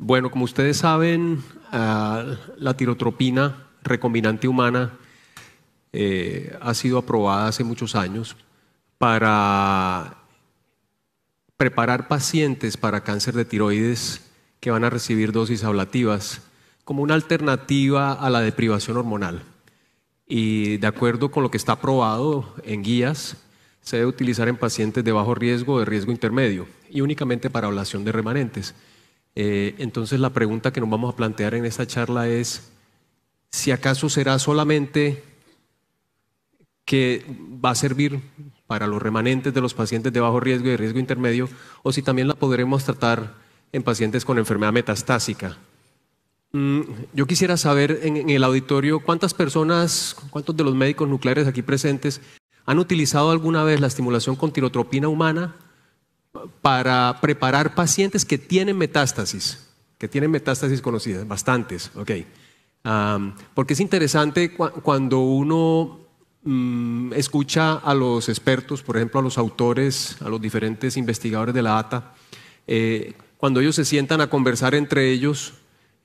Bueno, como ustedes saben, ah, la tirotropina recombinante humana eh, ha sido aprobada hace muchos años para preparar pacientes para cáncer de tiroides que van a recibir dosis ablativas como una alternativa a la deprivación hormonal. Y de acuerdo con lo que está aprobado en guías, se debe utilizar en pacientes de bajo riesgo o de riesgo intermedio y únicamente para ablación de remanentes. Eh, entonces la pregunta que nos vamos a plantear en esta charla es si acaso será solamente que va a servir para los remanentes de los pacientes de bajo riesgo y de riesgo intermedio, o si también la podremos tratar en pacientes con enfermedad metastásica. Mm, yo quisiera saber en, el auditorio cuántas personas, cuántos de los médicos nucleares aquí presentes han utilizado alguna vez la estimulación con tirotropina humana para preparar pacientes que tienen metástasis, que tienen metástasis conocidas, bastantes, ok. porque es interesante cuando uno mm, escucha a los expertos, por ejemplo, a los autores, a los diferentes investigadores de la ATA, eh, cuando ellos se sientan a conversar entre ellos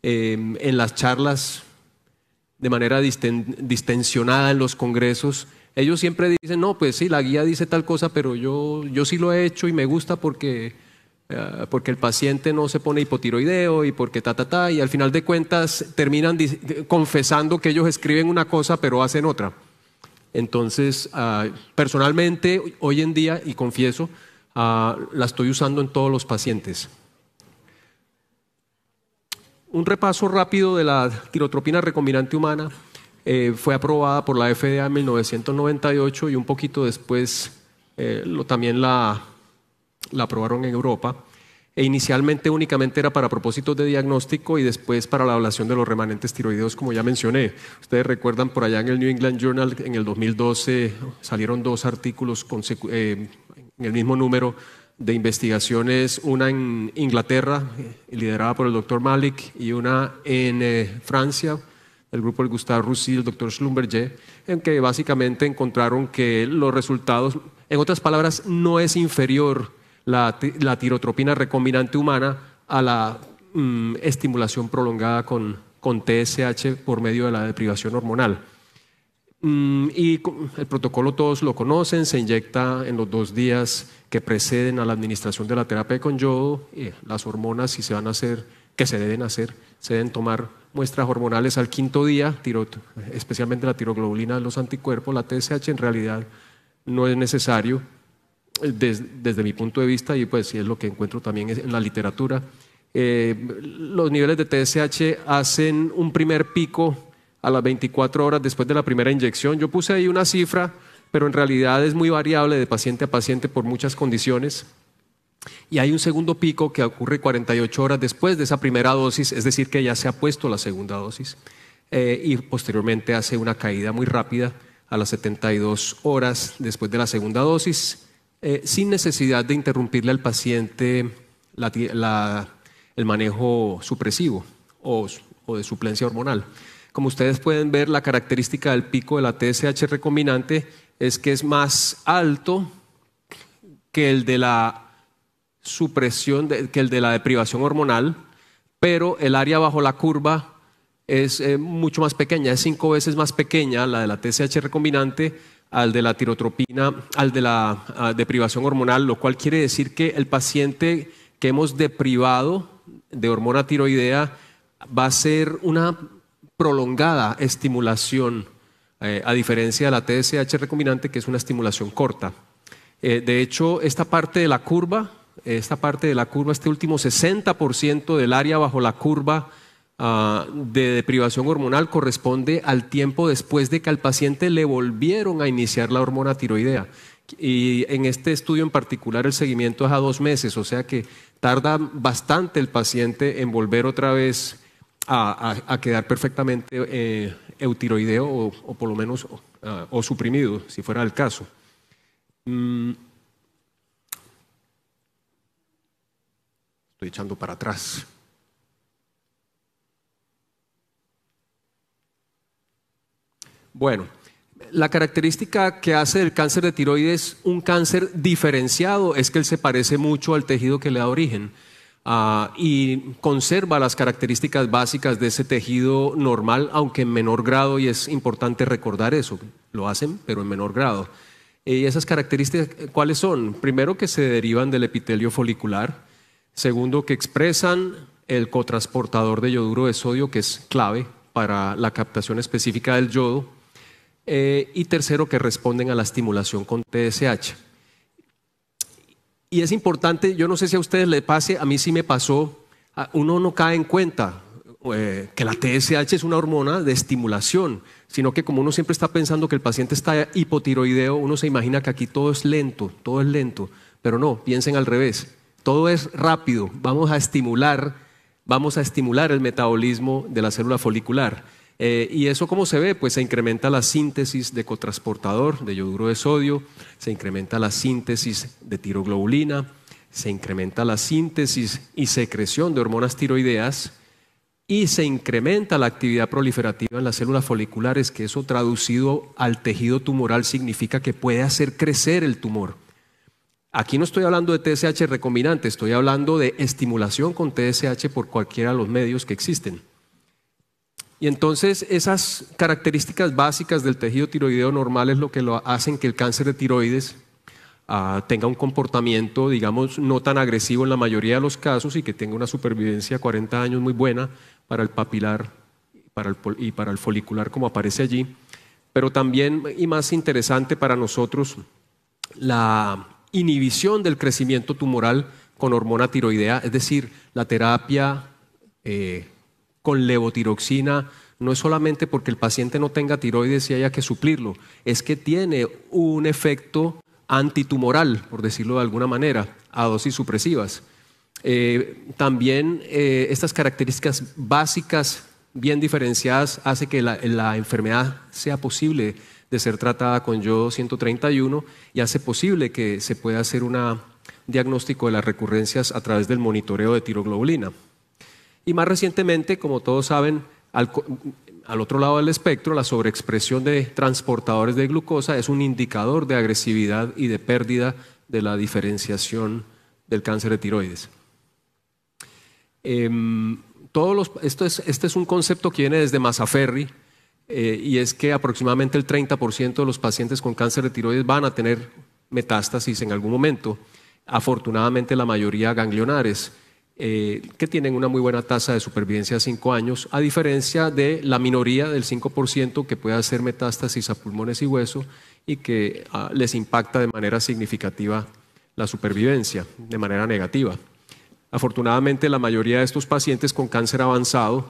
em, en las charlas de manera distensionada en los congresos. Ellos siempre dicen, no, pues sí, la guía dice tal cosa, pero yo, yo sí lo he hecho y me gusta porque, eh, porque el paciente no se pone hipotiroideo y porque ta, ta, ta, y al final de cuentas terminan confesando que ellos escriben una cosa pero hacen otra. Entonces, ah, personalmente, hoy en día, y confieso, ah, la estoy usando en todos los pacientes. Un repaso rápido de la tirotropina recombinante humana. Eh, fue aprobada por la FDA en 1998 y un poquito después eh, también la, aprobaron en Europa. E inicialmente únicamente era para propósitos de diagnóstico y después para la ablación de los remanentes tiroideos, como ya mencioné. Ustedes recuerdan por allá en el New England Journal en el 2012 salieron dos artículos eh, en el mismo número de investigaciones, una en Inglaterra, liderada por el doctor Malik, y una en eh, Francia, el grupo de Gustave Roussy, el doctor Schlumberger, en que básicamente encontraron que los resultados, en otras palabras, no es inferior la, tirotropina recombinante humana a la mm, estimulación prolongada con, con TSH por medio de la deprivación hormonal. Mm, y el protocolo todos lo conocen, se inyecta en los dos días que preceden a la administración de la terapia con yodo, eh, las hormonas si se van a hacer, que se deben hacer, se deben tomar muestras hormonales al quinto día, especialmente la tiroglobulina los anticuerpos, la TSH en realidad no es necesario eh, desde, mi punto de vista y pues es lo que encuentro también en la literatura. Eh, los niveles de TSH hacen un primer pico a las 24 horas después de la primera inyección. Yo puse ahí una cifra, pero en realidad es muy variable de paciente a paciente por muchas condiciones. Y hay un segundo pico que ocurre 48 horas después de esa primera dosis, es decir, que ya se ha puesto la segunda dosis eh, y posteriormente hace una caída muy rápida a las 72 horas después de la segunda dosis, eh, sin necesidad de interrumpirle al paciente el manejo supresivo o de suplencia hormonal. Como ustedes pueden ver, la característica del pico de la TSH recombinante es que es más alto que el de la supresión, que el de la deprivación hormonal, pero el área bajo la curva es eh, mucho más pequeña, es cinco veces más pequeña la de la TSH recombinante al de la tirotropina, al de la ah, deprivación hormonal, lo cual quiere decir que el paciente que hemos deprivado de hormona tiroidea va a ser una prolongada estimulación, eh, a diferencia de la TSH recombinante, que es una estimulación corta. Eh, de hecho, esta parte de la curva, eh, esta parte de la curva, este último 60% del área bajo la curva ah, de deprivación hormonal corresponde al tiempo después de que al paciente le volvieron a iniciar la hormona tiroidea. Y en este estudio en particular el seguimiento es a dos meses, o sea que tarda bastante el paciente en volver otra vez a, quedar perfectamente eh, eutiroideo o, por lo menos ah, o, suprimido, si fuera el caso. Mm. Estoy echando para atrás. Bueno, la característica que hace del cáncer de tiroides un cáncer diferenciado es que él se parece mucho al tejido que le da origen. Ah, y conserva las características básicas de ese tejido normal, aunque en menor grado, y es importante recordar eso, lo hacen, pero en menor grado. Eh, ¿Y esas características eh, cuáles son? Primero, que se derivan del epitelio folicular. Segundo, que expresan el cotransportador de yoduro de sodio, que es clave para la captación específica del yodo. Eh, y tercero, que responden a la estimulación con TSH. Y es importante, yo no sé si a ustedes les pase, a mí sí me pasó, uno no cae en cuenta eh, que la TSH es una hormona de estimulación, sino que como uno siempre está pensando que el paciente está hipotiroideo, uno se imagina que aquí todo es lento, todo es lento, pero no, piensen al revés, todo es rápido, vamos a estimular, vamos a estimular el metabolismo de la célula folicular. Eh, ¿Y eso cómo se ve? Pues se incrementa la síntesis de cotransportador de yoduro de sodio, se incrementa la síntesis de tiroglobulina, se incrementa la síntesis y secreción de hormonas tiroideas y se incrementa la actividad proliferativa en las células foliculares, que eso traducido al tejido tumoral significa que puede hacer crecer el tumor. Aquí no estoy hablando de TSH recombinante, estoy hablando de estimulación con TSH por cualquiera de los medios que existen. Y entonces esas características básicas del tejido tiroideo normal es lo que lo hacen que el cáncer de tiroides ah, tenga un comportamiento, digamos, no tan agresivo en la mayoría de los casos y que tenga una supervivencia a 40 años muy buena para el papilar y para el folicular como aparece allí. Pero también, y más interesante para nosotros, la inhibición del crecimiento tumoral con hormona tiroidea, es decir, la terapia eh, con levotiroxina no es solamente porque el paciente no tenga tiroides y haya que suplirlo, es que tiene un efecto antitumoral, por decirlo de alguna manera, a dosis supresivas. Eh, también eh, estas características básicas bien diferenciadas hace que la, enfermedad sea posible de ser tratada con yo 131 y hace posible que se pueda hacer un diagnóstico de las recurrencias a través del monitoreo de tiroglobulina. Y más recientemente, como todos saben, al, otro lado del espectro, la sobreexpresión de transportadores de glucosa es un indicador de agresividad y de pérdida de la diferenciación del cáncer de tiroides. Em, todos los, esto es, este es un concepto que viene desde Masaferri eh, y es que aproximadamente el 30% de los pacientes con cáncer de tiroides van a tener metástasis en algún momento, afortunadamente la mayoría ganglionares. Eh, que tienen una muy buena tasa de supervivencia a 5 años, a diferencia de la minoría del 5% que puede hacer metástasis a pulmones y hueso y que ah, les impacta de manera significativa la supervivencia, de manera negativa. Afortunadamente, la mayoría de estos pacientes con cáncer avanzado,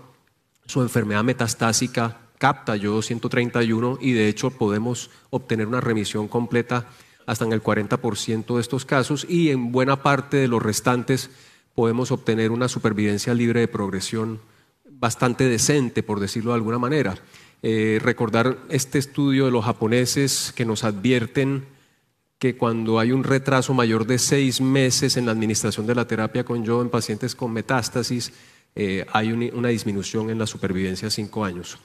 su enfermedad metastásica capta yo 131 y de hecho podemos obtener una remisión completa hasta en el 40% de estos casos y en buena parte de los restantes podemos obtener una supervivencia libre de progresión bastante decente, por decirlo de alguna manera. Eh, recordar este estudio de los japoneses que nos advierten que cuando hay un retraso mayor de seis meses en la administración de la terapia con yo en pacientes con metástasis, eh, hay una disminución en la supervivencia a cinco años.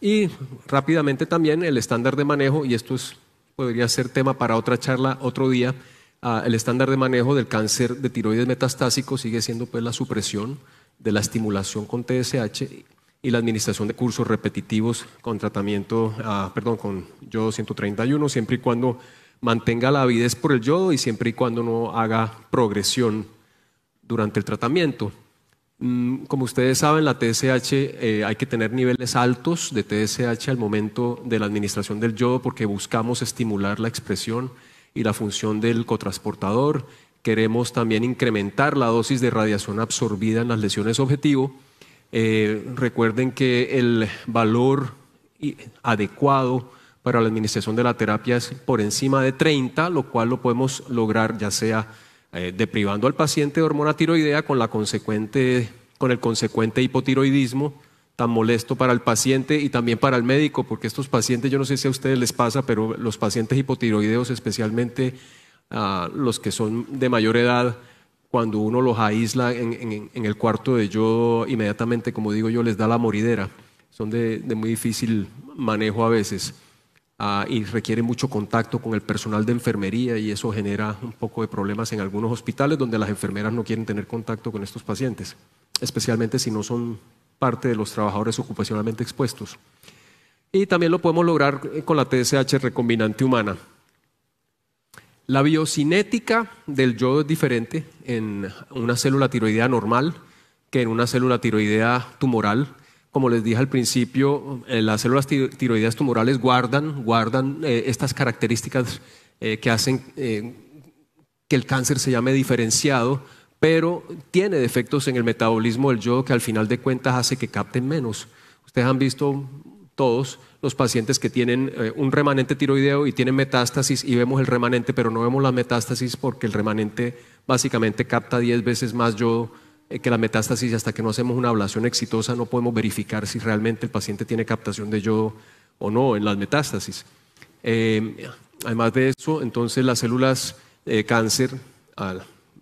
Y rápidamente también el estándar de manejo, y esto podría ser tema para otra charla otro día, Ah, el estándar de manejo del cáncer de tiroides metastásico sigue siendo pues, la supresión de la estimulación con TSH y la administración de cursos repetitivos con tratamiento, ah, con yodo 131, siempre y cuando mantenga la avidez por el yodo y siempre y cuando no haga progresión durante el tratamiento. Mm, como ustedes saben, la TSH eh, hay que tener niveles altos de TSH al momento de la administración del yodo porque buscamos estimular la expresión y la función del cotransportador. Queremos también incrementar la dosis de radiación absorbida en las lesiones objetivo. Eh, recuerden que el valor adecuado para la administración de la terapia es por encima de 30, lo cual lo podemos lograr ya sea eh, deprivando al paciente de hormona tiroidea con el consecuente hipotiroidismo tan molesto para el paciente y también para el médico, porque estos pacientes, yo no sé si a ustedes les pasa, pero los pacientes hipotiroideos, especialmente ah, los que son de mayor edad, cuando uno los aísla en, el cuarto de yo, inmediatamente, como digo yo, les da la moridera. Son de, muy difícil manejo a veces ah, y requieren mucho contacto con el personal de enfermería y eso genera un poco de problemas en algunos hospitales donde las enfermeras no quieren tener contacto con estos pacientes, especialmente si no son parte de los trabajadores ocupacionalmente expuestos. Y también lo podemos lograr eh, con la TSH recombinante humana. La biocinética del yodo es diferente en una célula tiroidea normal que en una célula tiroidea tumoral. Como les dije al principio, eh, las células tiroideas tumorales guardan, guardan eh, estas características que hacen que el cáncer se llame diferenciado pero tiene defectos en el metabolismo del yodo que al final de cuentas hace que capten menos. Ustedes han visto todos los pacientes que tienen eh, un remanente tiroideo y tienen metástasis y vemos el remanente, pero no vemos la metástasis porque el remanente básicamente capta 10 veces más yodo eh, que la metástasis y hasta que no hacemos una ablación exitosa no podemos verificar si realmente el paciente tiene captación de yodo o no en las metástasis. Eh, además de eso, entonces las células cáncer,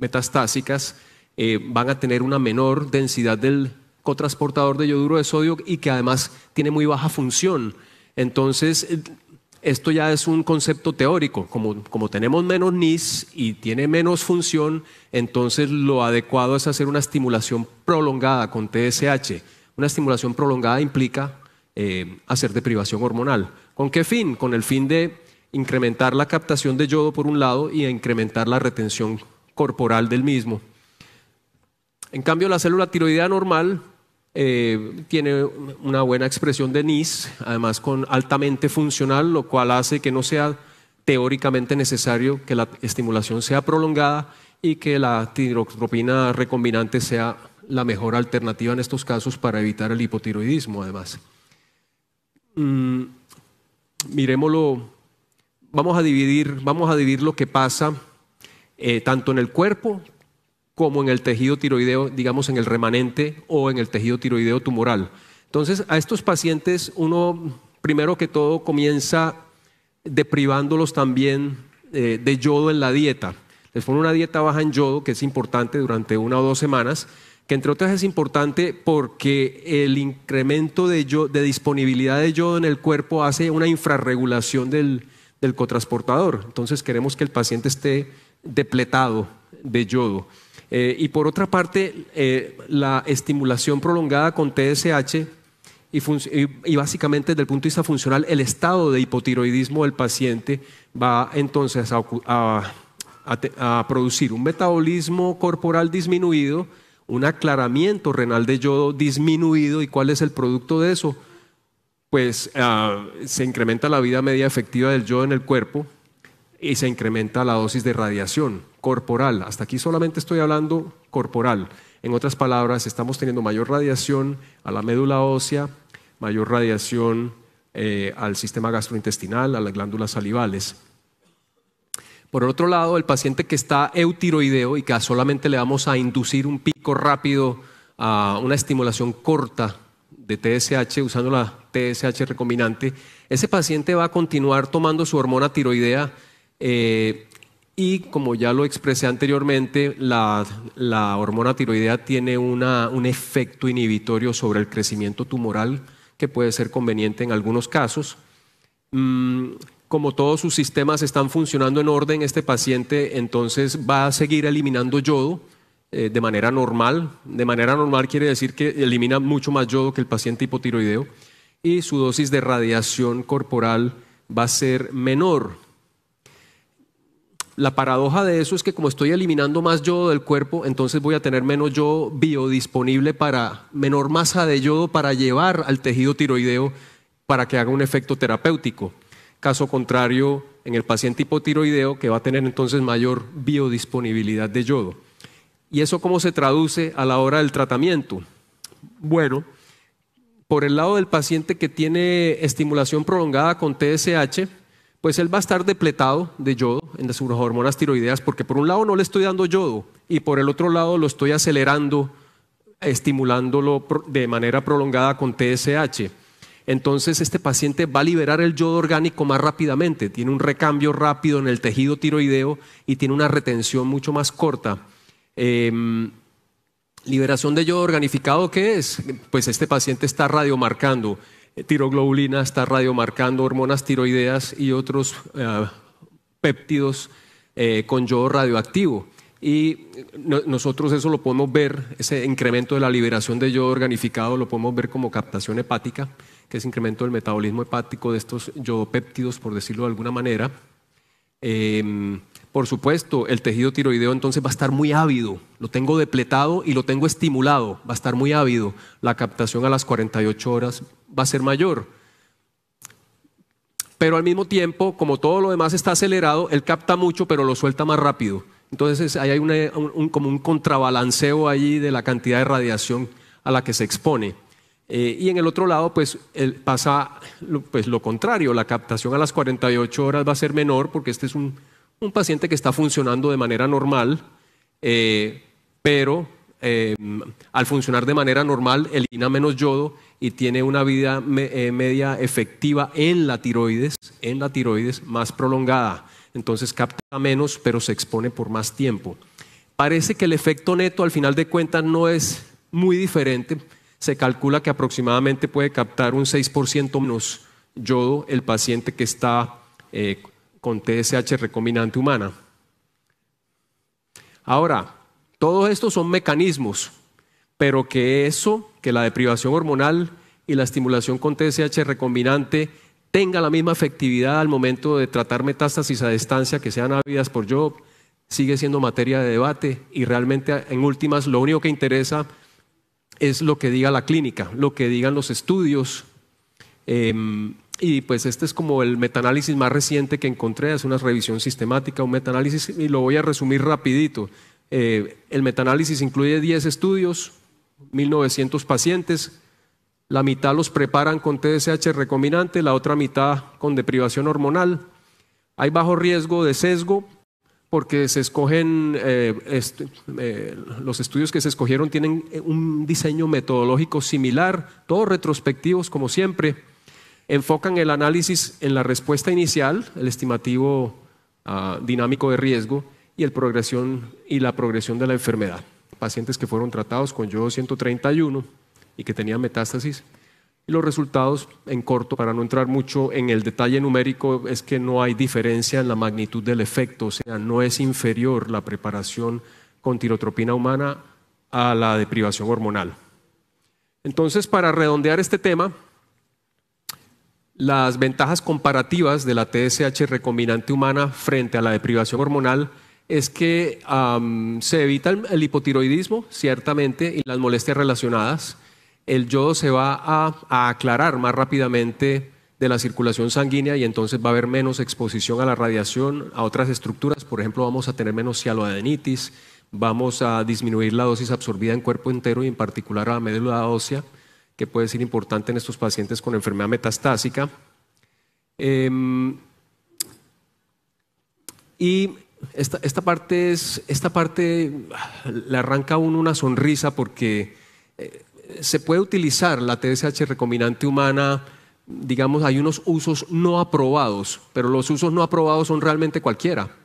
metastásicas eh, van a tener una menor densidad del cotransportador de yoduro de sodio y que además tiene muy baja función. Entonces, eh, esto ya es un concepto teórico. Como, como, tenemos menos NIS y tiene menos función, entonces lo adecuado es hacer una estimulación prolongada con TSH. Una estimulación prolongada implica eh, hacer deprivación hormonal. ¿Con qué fin? Con el fin de incrementar la captación de yodo por un lado y incrementar la retención corporal del mismo. En cambio, la célula tiroidea normal eh, tiene una buena expresión de NIS, además con altamente funcional, lo cual hace que no sea teóricamente necesario que la estimulación sea prolongada y que la tirotropina recombinante sea la mejor alternativa en estos casos para evitar el hipotiroidismo, además. Mm, miremoslo, vamos a dividir, vamos a dividir lo que pasa eh, tanto en el cuerpo como en el tejido tiroideo, digamos en el remanente o en el tejido tiroideo tumoral. Entonces, a estos pacientes uno, primero que todo, comienza deprivándolos también eh, de yodo en la dieta. Les pone una dieta baja en yodo, que es importante durante una o dos semanas, que entre otras es importante porque el incremento de, disponibilidad de yodo en el cuerpo hace una infrarregulación del cotransportador. Entonces, queremos que el paciente esté depletado de yodo. Eh, y por otra parte, eh, la estimulación prolongada con TSH y, básicamente desde el punto de vista funcional, el estado de hipotiroidismo del paciente va entonces a, producir un metabolismo corporal disminuido, un aclaramiento renal de yodo disminuido. ¿Y cuál es el producto de eso? Pues ah, se incrementa la vida media efectiva del yodo en el cuerpo, y se incrementa la dosis de radiación corporal. Hasta aquí solamente estoy hablando corporal. En otras palabras, estamos teniendo mayor radiación a la médula ósea, mayor radiación eh, al sistema gastrointestinal, a las glándulas salivales. Por otro lado, el paciente que está eutiroideo y que solamente le vamos a inducir un pico rápido a una estimulación corta de TSH usando la TSH recombinante, ese paciente va a continuar tomando su hormona tiroidea eh, y como ya lo expresé anteriormente, la, hormona tiroidea tiene un efecto inhibitorio sobre el crecimiento tumoral que puede ser conveniente en algunos casos. Mm, como todos sus sistemas están funcionando en orden, este paciente entonces va a seguir eliminando yodo eh, de manera normal. De manera normal quiere decir que elimina mucho más yodo que el paciente hipotiroideo y su dosis de radiación corporal va a ser menor la paradoja de eso es que como estoy eliminando más yodo del cuerpo, entonces voy a tener menos yodo biodisponible para, menor masa de yodo para llevar al tejido tiroideo para que haga un efecto terapéutico. Caso contrario, en el paciente hipotiroideo que va a tener entonces mayor biodisponibilidad de yodo. ¿Y eso cómo se traduce a la hora del tratamiento? Bueno, por el lado del paciente que tiene estimulación prolongada con TSH, pues él va a estar depletado de yodo en las hormonas tiroideas porque por un lado no le estoy dando yodo y por el otro lado lo estoy acelerando, estimulándolo de manera prolongada con TSH. Entonces este paciente va a liberar el yodo orgánico más rápidamente, tiene un recambio rápido en el tejido tiroideo y tiene una retención mucho más corta. Em, liberación de yodo organificado, ¿qué es? Pues este paciente está radiomarcando tiroglobulina, está radiomarcando hormonas tiroideas y otros eh, péptidos eh, con yodo radioactivo. Y eh, nosotros eso lo podemos ver, ese incremento de la liberación de yodo organificado lo podemos ver como captación hepática, que es incremento del metabolismo hepático de estos péptidos por decirlo de alguna manera. Em, por supuesto, el tejido tiroideo entonces va a estar muy ávido. Lo tengo depletado y lo tengo estimulado. Va a estar muy ávido. La captación a las 48 horas va a ser mayor. Pero al mismo tiempo, como todo lo demás está acelerado, él capta mucho, pero lo suelta más rápido. Entonces ahí hay un, como un contrabalanceo allí de la cantidad de radiación a la que se expone. Eh, y en el otro lado, pues pasa pues, lo contrario. La captación a las 48 horas va a ser menor porque este es un un paciente que está funcionando de manera normal, eh, pero eh, al funcionar de manera normal elimina menos yodo y tiene una vida eh, media efectiva en la tiroides, en la tiroides más prolongada. Entonces capta menos, pero se expone por más tiempo. Parece que el efecto neto al final de cuentas no es muy diferente. Se calcula que aproximadamente puede captar un 6% menos yodo el paciente que está con TSH recombinante humana. Ahora, todos estos son mecanismos, pero que eso, que la deprivación hormonal y la estimulación con TSH recombinante tenga la misma efectividad al momento de tratar metástasis a distancia que sean habidas por yo, sigue siendo materia de debate y realmente en últimas lo único que interesa es lo que diga la clínica, lo que digan los estudios, em, y pues este es como el metaanálisis más reciente que encontré, es una revisión sistemática, un metaanálisis, y lo voy a resumir rapidito. Eh, el metaanálisis incluye 10 estudios, 1.900 pacientes, la mitad los preparan con TSH recombinante, la otra mitad con deprivación hormonal. Hay bajo riesgo de sesgo porque se escogen, eh, eh, los estudios que se escogieron tienen un diseño metodológico similar, todos retrospectivos como siempre enfocan el análisis en la respuesta inicial, el estimativo ah, dinámico de riesgo y, la progresión de la enfermedad. Pacientes que fueron tratados con yo 131 y que tenían metástasis. Y los resultados, en corto, para no entrar mucho en el detalle numérico, es que no hay diferencia en la magnitud del efecto, o sea, no es inferior la preparación con tirotropina humana a la deprivación hormonal. Entonces, para redondear este tema, las ventajas comparativas de la TSH recombinante humana frente a la deprivación hormonal es que se evita el, hipotiroidismo, ciertamente, y las molestias relacionadas. El yodo se va a, a, aclarar más rápidamente de la circulación sanguínea y entonces va a haber menos exposición a la radiación, a otras estructuras. Por ejemplo, vamos a tener menos cialoadenitis, vamos a disminuir la dosis absorbida en cuerpo entero y en particular a la médula ósea que puede ser importante en estos pacientes con enfermedad metastásica. Em, y esta, parte es, esta parte le arranca a uno una sonrisa porque eh, se puede utilizar la TSH recombinante humana, digamos, hay unos usos no aprobados, pero los usos no aprobados son realmente cualquiera.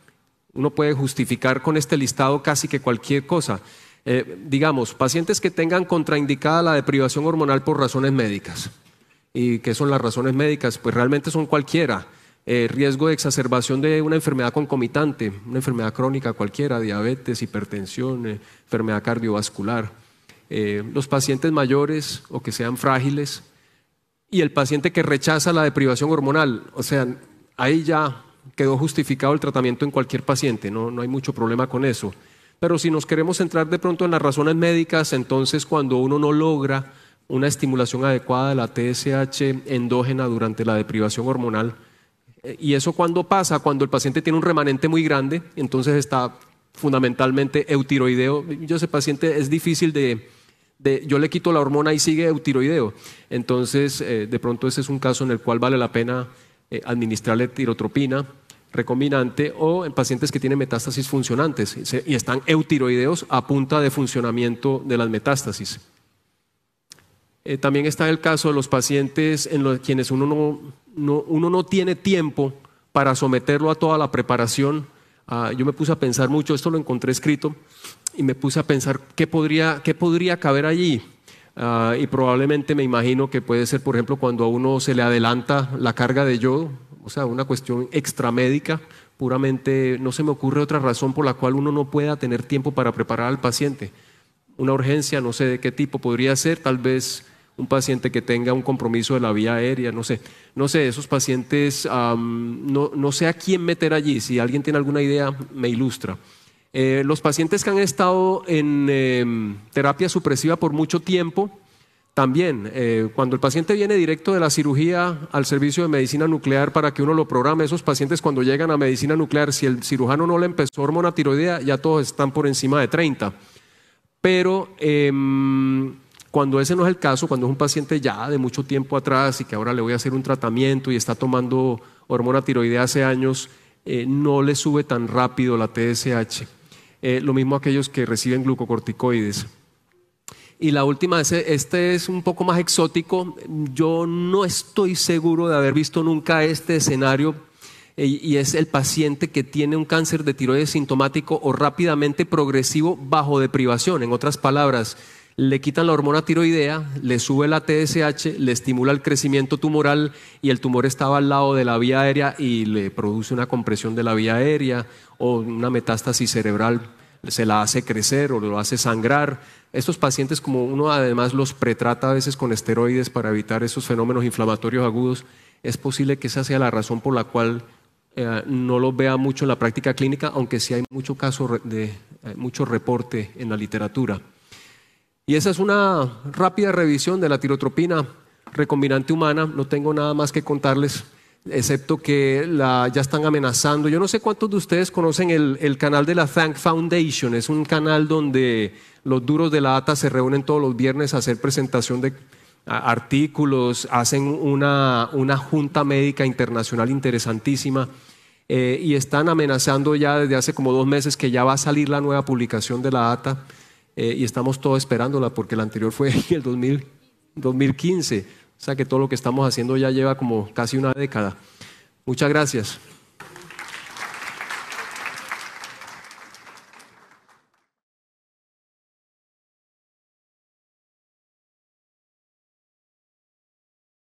Uno puede justificar con este listado casi que cualquier cosa. Eh, digamos, pacientes que tengan contraindicada la deprivación hormonal por razones médicas. ¿Y qué son las razones médicas? Pues realmente son cualquiera. Eh, riesgo de exacerbación de una enfermedad concomitante, una enfermedad crónica cualquiera, diabetes, hipertensión, eh, enfermedad cardiovascular. los pacientes mayores o que sean frágiles y el paciente que rechaza la deprivación hormonal, o sea, ahí ya quedó justificado el tratamiento en cualquier paciente, no, no hay mucho problema con eso. Pero si nos queremos entrar de pronto en las razones médicas, entonces cuando uno no logra una estimulación adecuada de la TSH endógena durante la deprivación hormonal, eh, y eso cuando pasa, cuando el paciente tiene un remanente muy grande, entonces está fundamentalmente eutiroideo. Yo ese paciente es difícil de, yo le quito la hormona y sigue eutiroideo. Entonces, eh, de pronto ese es un caso en el cual vale la pena eh, administrarle tirotropina recombinante o en pacientes que tienen metástasis funcionantes y están eutiroideos a punta de funcionamiento de las metástasis. Eh, también está el caso de los pacientes en los quienes uno no, uno no tiene tiempo para someterlo a toda la preparación. Ah, yo me puse a pensar mucho, esto lo encontré escrito, y me puse a pensar qué podría, qué podría caber allí. Ah, y probablemente me imagino que puede ser, por ejemplo, cuando a uno se le adelanta la carga de yodo, o sea, una cuestión extramédica, puramente no se me ocurre otra razón por la cual uno no pueda tener tiempo para preparar al paciente. Una urgencia, no sé de qué tipo podría ser, tal vez un paciente que tenga un compromiso de la vía aérea, no sé, no sé, esos pacientes, no, sé a quién meter allí, si alguien tiene alguna idea, me ilustra. Eh, los pacientes que han estado en em, terapia supresiva por mucho tiempo, también, eh, cuando el paciente viene directo de la cirugía al servicio de medicina nuclear para que uno lo programe, esos pacientes cuando llegan a medicina nuclear, si el cirujano no le empezó hormona tiroidea, ya todos están por encima de 30. Pero em, cuando ese no es el caso, cuando es un paciente ya de mucho tiempo atrás y que ahora le voy a hacer un tratamiento y está tomando hormona tiroidea hace años, eh, no le sube tan rápido la TSH. Eh, lo mismo aquellos que reciben glucocorticoides. Y la última, este es un poco más exótico. Yo no estoy seguro de haber visto nunca este escenario eh, y es el paciente que tiene un cáncer de tiroides sintomático o rápidamente progresivo bajo deprivación. En otras palabras, le quitan la hormona tiroidea, le sube la TSH, le estimula el crecimiento tumoral y el tumor estaba al lado de la vía aérea y le produce una compresión de la vía aérea o una metástasis cerebral se la hace crecer o lo hace sangrar. Estos pacientes, como uno además los pretrata a veces con esteroides para evitar esos fenómenos inflamatorios agudos, es posible que esa sea la razón por la cual eh, no lo vea mucho en la práctica clínica, aunque sí hay mucho caso de eh, mucho reporte en la literatura. Y esa es una rápida revisión de la tirotropina recombinante humana. No tengo nada más que contarles excepto que ya están amenazando. Yo no sé cuántos de ustedes conocen el, canal de la Thank Foundation, es un canal donde los duros de la ATA se reúnen todos los viernes a hacer presentación de artículos, hacen una, junta médica internacional interesantísima. Eh, y están amenazando ya desde hace como dos meses que ya va a salir la nueva publicación de la ATA eh, y estamos todos esperándola porque la anterior fue en el 2015. O sea que todo lo que estamos haciendo ya lleva como casi una década. Muchas gracias.